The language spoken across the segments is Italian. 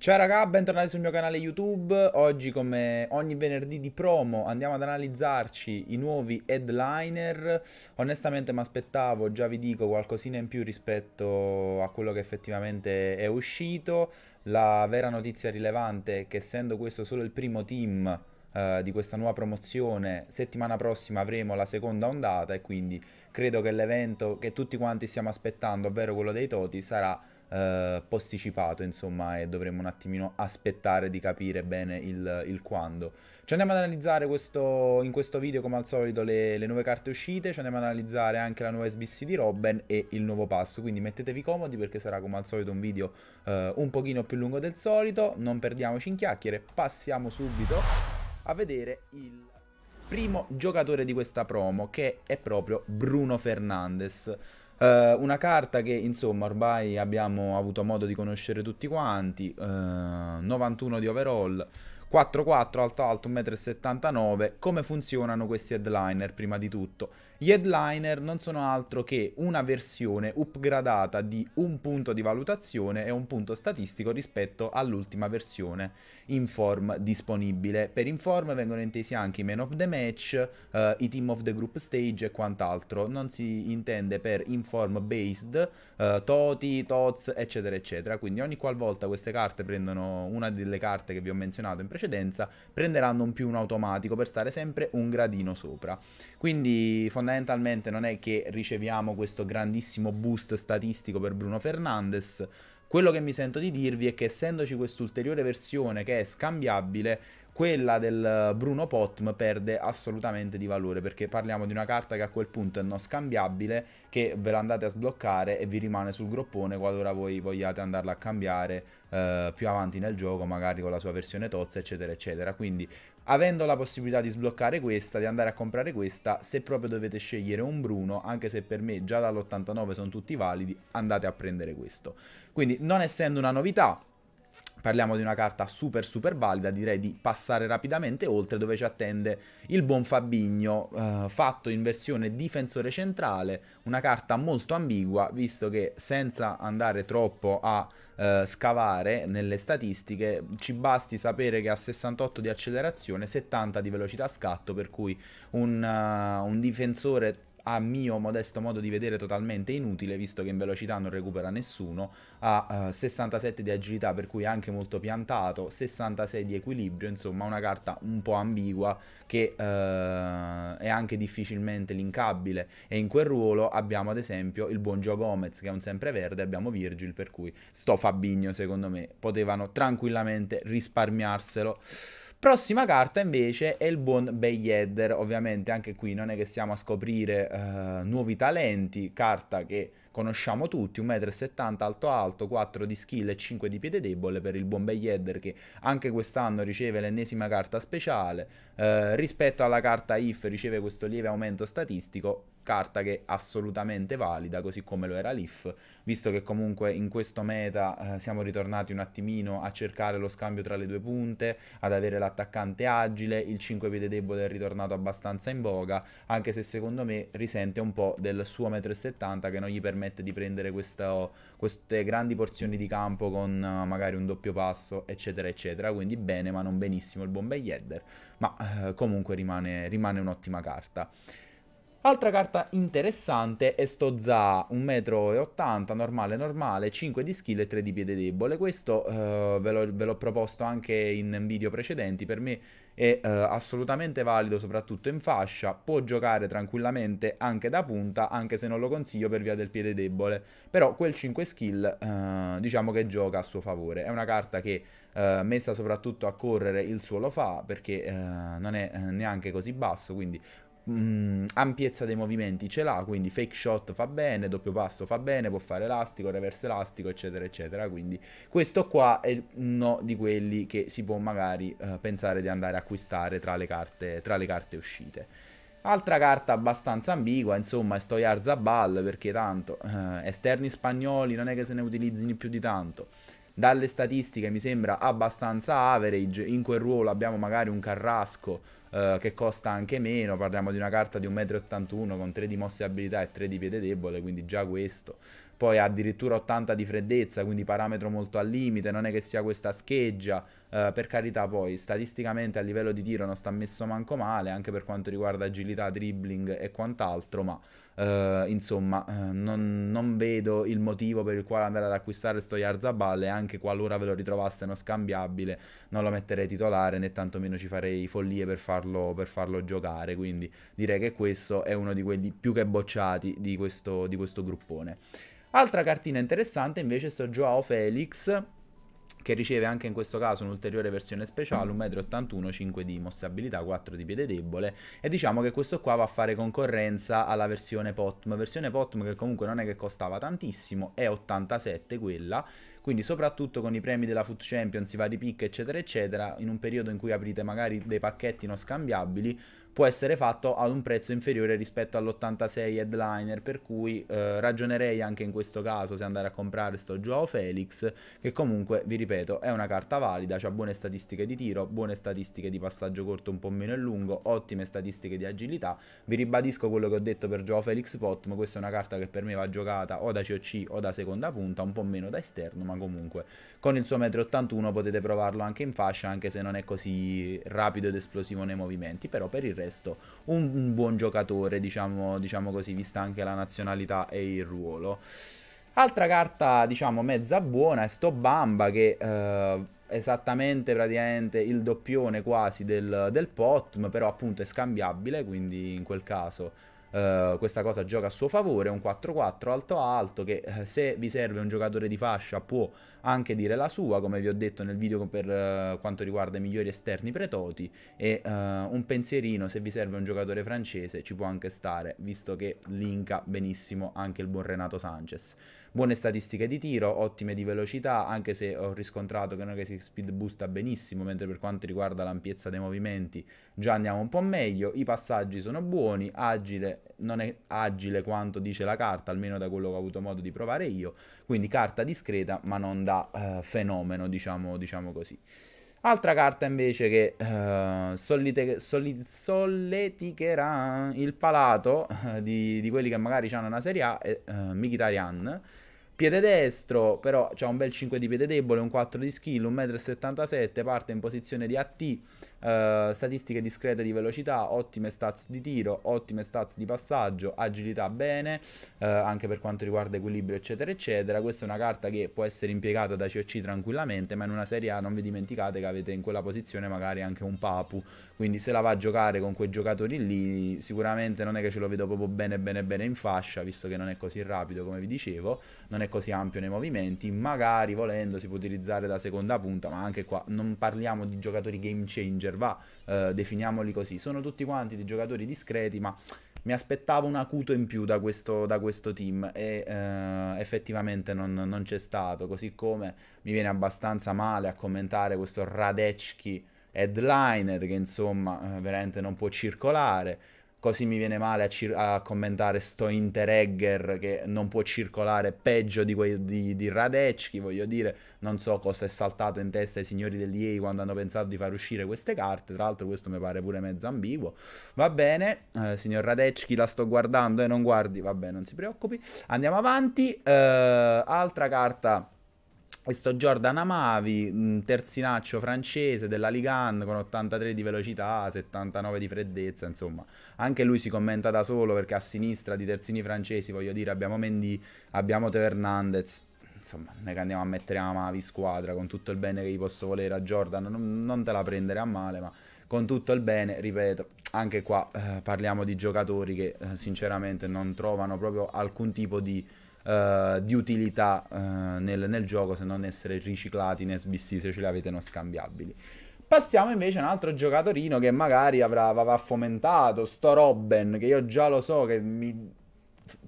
Ciao raga, bentornati sul mio canale YouTube. Oggi come ogni venerdì di promo andiamo ad analizzarci i nuovi headliner. Onestamente mi aspettavo, già vi dico, qualcosina in più rispetto a quello che effettivamente è uscito. La vera notizia rilevante è che essendo questo solo il primo team eh, di questa nuova promozione, settimana prossima avremo la seconda ondata e quindi credo che l'evento che tutti quanti stiamo aspettando, ovvero quello dei Toti, sarà eh, posticipato, insomma, e dovremmo un attimino aspettare di capire bene il, il quando. Ci andiamo ad analizzare questo, in questo video, come al solito, le, le, nuove carte uscite, ci andiamo ad analizzare anche la nuova SBC di Robben e il nuovo pass, quindi mettetevi comodi perché sarà come al solito un video eh, un pochino più lungo del solito, non perdiamoci in chiacchiere, passiamo subito a vedere il primo giocatore di questa promo che è proprio Bruno Fernandes. Uh, una carta che insomma ormai abbiamo avuto modo di conoscere tutti quanti, uh, eh, 91 di overall, 4-4, alto alto 1,79 m. Come funzionano questi headliner prima di tutto? Gli headliner non sono altro che una versione upgradata di un punto di valutazione e un punto statistico rispetto all'ultima versione in form disponibile. Per inform vengono intesi anche i man of the match, uh, i team of the group stage e quant'altro. Non si intende per inform based, uh, toti, tots, eccetera, eccetera. Quindi ogni qualvolta queste carte prendono una delle carte che vi ho menzionato in precedenza, prenderanno un più un automatico per stare sempre un gradino sopra. Quindi fondamentalmente fondamentalmente non è che riceviamo questo grandissimo boost statistico per Bruno Fernandes. Quello che mi sento di dirvi è che essendoci quest'ulteriore versione che è scambiabile, quella del Bruno Potm perde assolutamente di valore perché parliamo di una carta che a quel punto è non scambiabile che ve la andate a sbloccare e vi rimane sul groppone qualora voi vogliate andarla a cambiare eh, più avanti nel gioco magari con la sua versione tozza eccetera eccetera quindi Avendo la possibilità di sbloccare questa, di andare a comprare questa, se proprio dovete scegliere un Bruno, anche se per me già dall'89 sono tutti validi, andate a prendere questo. Quindi non essendo una novità, Parliamo di una carta super super valida, direi di passare rapidamente oltre dove ci attende il buon Fabigno, eh, fatto in versione difensore centrale, una carta molto ambigua visto che senza andare troppo a eh, scavare nelle statistiche ci basti sapere che ha 68 di accelerazione, 70 di velocità scatto per cui un, uh, un difensore a mio modesto modo di vedere totalmente inutile visto che in velocità non recupera nessuno, ha uh, eh, 67 di agilità per cui anche molto piantato, 66 di equilibrio, insomma una carta un po' ambigua che uh, è anche difficilmente linkabile e in quel ruolo abbiamo ad esempio il buon Gio Gomez che è un sempreverde, abbiamo Virgil per cui sto Fabigno secondo me potevano tranquillamente risparmiarselo. Prossima carta invece è il buon Bayeder, ovviamente anche qui non è che stiamo a scoprire uh, nuovi talenti, carta che conosciamo tutti, 1,70 m alto alto, 4 di skill e 5 di piede debole per il buon Bayeder che anche quest'anno riceve l'ennesima carta speciale, uh, rispetto alla carta IF riceve questo lieve aumento statistico, carta che è assolutamente valida, così come lo era l'IF, visto che comunque in questo meta eh, siamo ritornati un attimino a cercare lo scambio tra le due punte, ad avere l'attaccante agile, il 5 piede debole è ritornato abbastanza in voga, anche se secondo me risente un po' del suo 1,70 m che non gli permette di prendere questa, queste grandi porzioni di campo con uh, magari un doppio passo, eccetera, eccetera, quindi bene ma non benissimo il Bombay Header, ma uh, comunque rimane, rimane un'ottima carta. Altra carta interessante è sto Za, 1,80 m, normale normale, 5 di skill e 3 di piede debole. Questo eh, ve, l'ho, proposto anche in video precedenti, per me è eh, assolutamente valido soprattutto in fascia, può giocare tranquillamente anche da punta, anche se non lo consiglio per via del piede debole, però quel 5 skill eh, diciamo che gioca a suo favore. È una carta che eh, messa soprattutto a correre il suo lo fa perché eh, non è eh, neanche così basso, quindi mh, mm, ampiezza dei movimenti ce l'ha, quindi fake shot fa bene, doppio passo fa bene, può fare elastico, reverse elastico, eccetera, eccetera. Quindi questo qua è uno di quelli che si può magari eh, pensare di andare a acquistare tra le carte, tra le carte uscite. Altra carta abbastanza ambigua, insomma, è Stoyar Zabal, perché tanto eh, esterni spagnoli non è che se ne utilizzino più di tanto. Dalle statistiche mi sembra abbastanza average, in quel ruolo abbiamo magari un Carrasco eh, che costa anche meno, parliamo di una carta di 1,81m con 3 di mossa e abilità e 3 di piede debole, quindi già questo poi ha addirittura 80 di freddezza, quindi parametro molto al limite, non è che sia questa scheggia, eh, per carità poi statisticamente a livello di tiro non sta messo manco male, anche per quanto riguarda agilità, dribbling e quant'altro, ma eh, insomma eh, non, non, vedo il motivo per il quale andare ad acquistare sto Yarzaballe, anche qualora ve lo ritrovaste non scambiabile, non lo metterei titolare né tantomeno ci farei follie per farlo, per farlo giocare, quindi direi che questo è uno di quelli più che bocciati di questo, di questo gruppone. Altra cartina interessante invece è sto Joao Felix, che riceve anche in questo caso un'ulteriore versione speciale, 1,81m, 5 di mossabilità, 4 di piede debole e diciamo che questo qua va a fare concorrenza alla versione Potm, versione Potm che comunque non è che costava tantissimo, è 87 quella, quindi soprattutto con i premi della Foot Champions, i vari pick eccetera eccetera, in un periodo in cui aprite magari dei pacchetti non scambiabili, può essere fatto ad un prezzo inferiore rispetto all'86 headliner, per cui eh, ragionerei anche in questo caso se andare a comprare sto Joao Felix, che comunque, vi ripeto, è una carta valida, ha buone statistiche di tiro, buone statistiche di passaggio corto un po' meno e lungo, ottime statistiche di agilità. Vi ribadisco quello che ho detto per Joao Felix Potm, questa è una carta che per me va giocata o da COC o da seconda punta, un po' meno da esterno, ma comunque con il suo 1,81 m potete provarlo anche in fascia, anche se non è così rapido ed esplosivo nei movimenti, però per il resto contesto. Un, un buon giocatore, diciamo, diciamo così, vista anche la nazionalità e il ruolo. Altra carta, diciamo, mezza buona è sto Bamba che eh, esattamente praticamente il doppione quasi del, del Potm, però appunto è scambiabile, quindi in quel caso eh, questa cosa gioca a suo favore, è un 4-4 alto alto che eh, se vi serve un giocatore di fascia può anche dire la sua, come vi ho detto nel video per uh, quanto riguarda i migliori esterni pretoti e uh, un pensierino se vi serve un giocatore francese ci può anche stare, visto che linka benissimo anche il buon Renato Sanchez. Buone statistiche di tiro, ottime di velocità, anche se ho riscontrato che non è che si Speed boosta benissimo, mentre per quanto riguarda l'ampiezza dei movimenti già andiamo un po' meglio, i passaggi sono buoni, agile, non è agile quanto dice la carta, almeno da quello che ho avuto modo di provare io, quindi carta discreta ma non da eh, fenomeno, diciamo, diciamo così. Altra carta invece che uh, eh, solite, soli, solleticherà il palato uh, di, di, quelli che magari hanno una Serie A è uh, Mkhitaryan Piede destro, però ha un bel 5 di piede debole, un 4 di skill, 1,77 m, parte in posizione di AT, eh, statistiche discrete di velocità, ottime stats di tiro, ottime stats di passaggio, agilità bene, uh, anche per quanto riguarda equilibrio, eccetera, eccetera. Questa è una carta che può essere impiegata da COC tranquillamente, ma in una Serie A non vi dimenticate che avete in quella posizione magari anche un Papu, quindi se la va a giocare con quei giocatori lì, sicuramente non è che ce lo vedo proprio bene, bene, bene in fascia, visto che non è così rapido come vi dicevo, non è così ampio nei movimenti, magari volendo si può utilizzare da seconda punta, ma anche qua non parliamo di giocatori game changer manager, va, eh, definiamoli così. Sono tutti quanti dei giocatori discreti, ma mi aspettavo un acuto in più da questo, da questo team e eh, effettivamente non, non, c'è stato, così come mi viene abbastanza male a commentare questo Radecki headliner che insomma eh, veramente non può circolare. Così mi viene male a, cir- a commentare sto Interegger che non può circolare peggio di, que- di, di Radecki, voglio dire, non so cosa è saltato in testa ai signori dell'IE quando hanno pensato di far uscire queste carte, tra l'altro questo mi pare pure mezzo ambiguo. Va bene, eh, signor Radecki, la sto guardando e eh, non guardi, va bene, non si preoccupi. Andiamo avanti, eh, altra carta questo Jordan Amavi, terzinaccio francese della Ligan con 83 di velocità, 79 di freddezza, insomma, anche lui si commenta da solo perché a sinistra di terzini francesi, voglio dire, abbiamo Mendy, abbiamo Teo Hernandez, insomma, noi che andiamo a mettere Amavi squadra con tutto il bene che gli posso volere a Jordan, non, non te la prendere a male, ma con tutto il bene, ripeto, anche qua eh, parliamo di giocatori che eh, sinceramente non trovano proprio alcun tipo di eh, di utilità uh, nel, nel, gioco se non essere riciclati in SBC se ce li avete non scambiabili. Passiamo invece a un altro giocatorino che magari avrà, avrà fomentato, sto Robben, che io già lo so che mi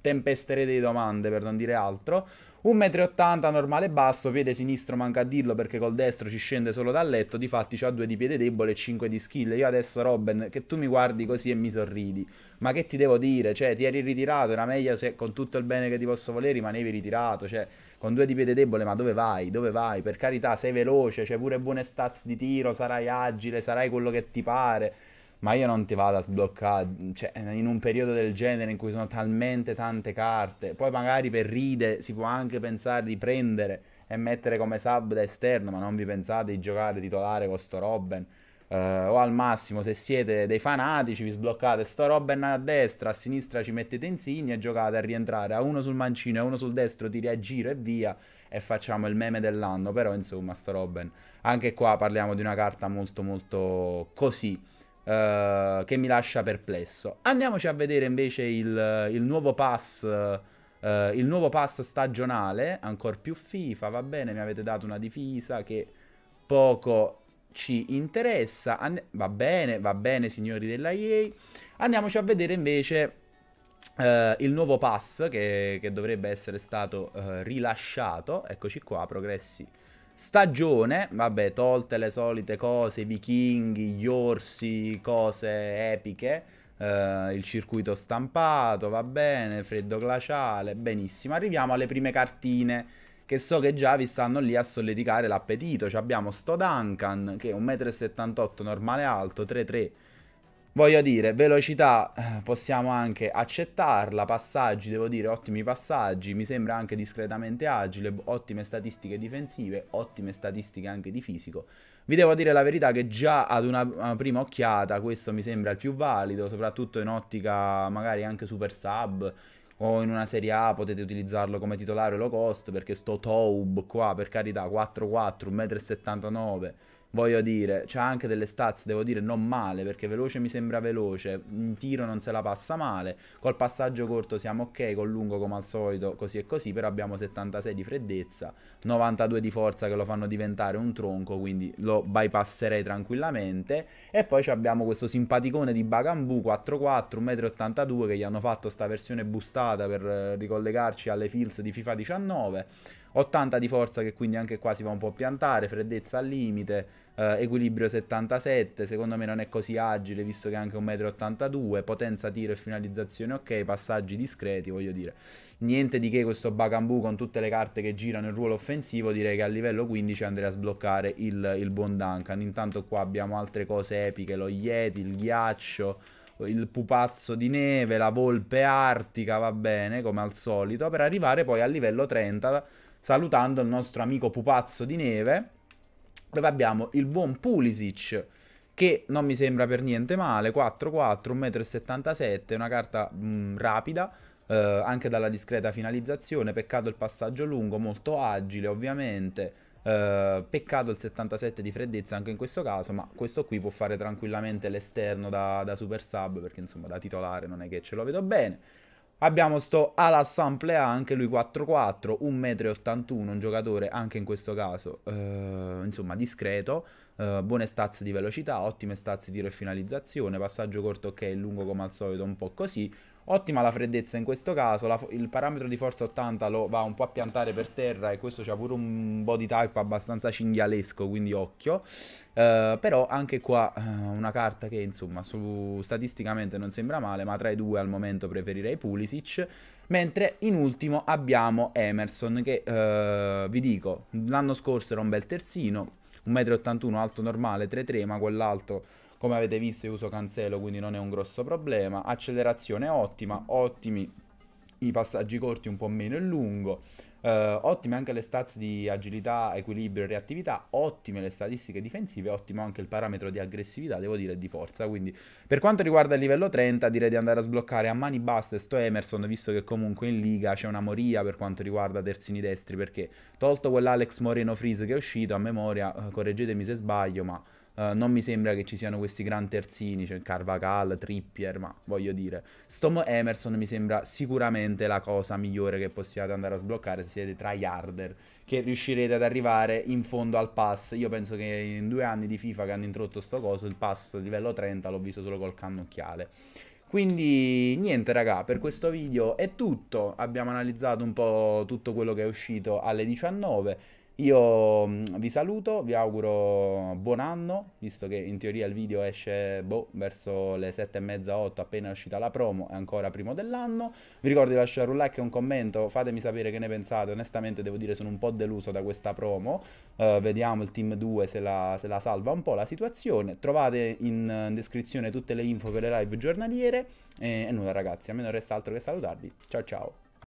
tempesterete di domande per non dire altro. 1,80 m normale basso, piede sinistro manca a dirlo perché col destro ci scende solo dal letto, di fatti ha due di piede debole e 5 di skill. Io adesso Robben, che tu mi guardi così e mi sorridi, ma che ti devo dire? Cioè, ti eri ritirato, era meglio se con tutto il bene che ti posso volere rimanevi ritirato, cioè con due di piede debole, ma dove vai? Dove vai? Per carità, sei veloce, c'è pure buone stats di tiro, sarai agile, sarai quello che ti pare ma io non ti vado a sbloccare, cioè in un periodo del genere in cui sono talmente tante carte, poi magari per ride si può anche pensare di prendere e mettere come sub da esterno, ma non vi pensate di giocare titolare con sto Robben, uh, o al massimo se siete dei fanatici vi sbloccate sto Robben a destra, a sinistra ci mettete insigne e giocate a rientrare a uno sul mancino e uno sul destro, tiri a giro e via e facciamo il meme dell'anno, però insomma sto Robben, anche qua parliamo di una carta molto molto così. Eh, che mi lascia perplesso. Andiamoci a vedere invece il, il nuovo pass. Uh, il nuovo pass stagionale, ancora più FIFA, va bene, mi avete dato una difesa che poco ci interessa. And va bene, va bene, signori della EA. Andiamoci a vedere invece eh, il nuovo pass che, che, dovrebbe essere stato eh, rilasciato. Eccoci qua, progressi stagione, vabbè, tolte le solite cose, i vichinghi, gli orsi, cose epiche, eh, il circuito stampato, va bene, freddo glaciale, benissimo. Arriviamo alle prime cartine, che so che già vi stanno lì a solleticare l'appetito. Cioè abbiamo sto Duncan, che è 1,78 m normale alto, 3,3 m Voglio dire, velocità eh, possiamo anche accettarla, passaggi, devo dire, ottimi passaggi, mi sembra anche discretamente agile, ottime statistiche difensive, ottime statistiche anche di fisico. Vi devo dire la verità che già ad una prima occhiata questo mi sembra il più valido, soprattutto in ottica magari anche super sub o in una serie A potete utilizzarlo come titolare low cost perché sto Taub qua, per carità, 4-4, 1,79 m voglio dire, c'ha anche delle stats, devo dire, non male, perché veloce mi sembra veloce, in tiro non se la passa male, col passaggio corto siamo ok, col lungo come al solito, così e così, però abbiamo 76 di freddezza, 92 di forza che lo fanno diventare un tronco, quindi lo bypasserei tranquillamente, e poi abbiamo questo simpaticone di Bagambu 4-4, 1,82 m che gli hanno fatto sta versione bustata per eh, ricollegarci alle feels di FIFA 19, 80 di forza che quindi anche qua si va un po' a piantare, freddezza al limite, eh, equilibrio 77, secondo me non è così agile visto che è anche 1,82 m, potenza tiro e finalizzazione ok, passaggi discreti, voglio dire. Niente di che questo Bakambu con tutte le carte che girano in ruolo offensivo, direi che a livello 15 andrei a sbloccare il, il buon Duncan. Intanto qua abbiamo altre cose epiche, lo Yeti, il ghiaccio il pupazzo di neve, la volpe artica, va bene, come al solito, per arrivare poi al livello 30 salutando il nostro amico pupazzo di neve, dove abbiamo il buon Pulisic, che non mi sembra per niente male, 4-4, 1,77 m, una carta mh, mm, rapida, eh, anche dalla discreta finalizzazione, peccato il passaggio lungo, molto agile ovviamente, eh, peccato il 77 di freddezza anche in questo caso, ma questo qui può fare tranquillamente l'esterno da, da super sub, perché insomma da titolare non è che ce lo vedo bene. Abbiamo sto Alassan Plea, anche lui 4-4, 1,81 m, un giocatore anche in questo caso, eh, insomma, discreto. Eh, buone stazze di velocità, ottime stazze di refinalizzazione, passaggio corto ok lungo come al solito un po' così. Ottima la freddezza in questo caso, la, il parametro di forza 80 lo va un po' a piantare per terra e questo c'ha pure un body type abbastanza cinghialesco, quindi occhio. Uh, però anche qua uh, una carta che insomma su, statisticamente non sembra male, ma tra i due al momento preferirei Pulisic. Mentre in ultimo abbiamo Emerson che uh, vi dico, l'anno scorso era un bel terzino, 1,81 m alto normale 3,3 ma quell'alto come avete visto io uso cancello quindi non è un grosso problema accelerazione ottima ottimi i passaggi corti un po' meno e lungo Uh, ottime anche le stats di agilità, equilibrio e reattività, ottime le statistiche difensive, ottimo anche il parametro di aggressività, devo dire, di forza. Quindi, per quanto riguarda il livello 30, direi di andare a sbloccare a mani basse sto Emerson, visto che comunque in liga c'è una moria per quanto riguarda terzini destri, perché tolto quell'Alex Moreno Freeze che è uscito, a memoria, eh, correggetemi se sbaglio, ma eh, non mi sembra che ci siano questi gran terzini, cioè Carvacal, Trippier, ma voglio dire, Stom Emerson mi sembra sicuramente la cosa migliore che possiate andare a sbloccare se siete tryharder, che riuscirete ad arrivare in fondo al pass. Io penso che in due anni di FIFA che hanno introdotto sto coso, il pass livello 30 l'ho visto solo col cannocchiale. Quindi niente raga, per questo video è tutto, abbiamo analizzato un po' tutto quello che è uscito alle 19 io mm, vi saluto, vi auguro buon anno, visto che in teoria il video esce boh, verso le 7 e mezza, 8, appena è uscita la promo, è ancora primo dell'anno. Vi ricordo di lasciare un like e un commento, fatemi sapere che ne pensate, onestamente devo dire sono un po' deluso da questa promo, uh, vediamo il team 2 se la, se la, salva un po' la situazione. Trovate in, in descrizione tutte le info per le live giornaliere e, e nulla ragazzi, a me non resta altro che salutarvi, ciao ciao!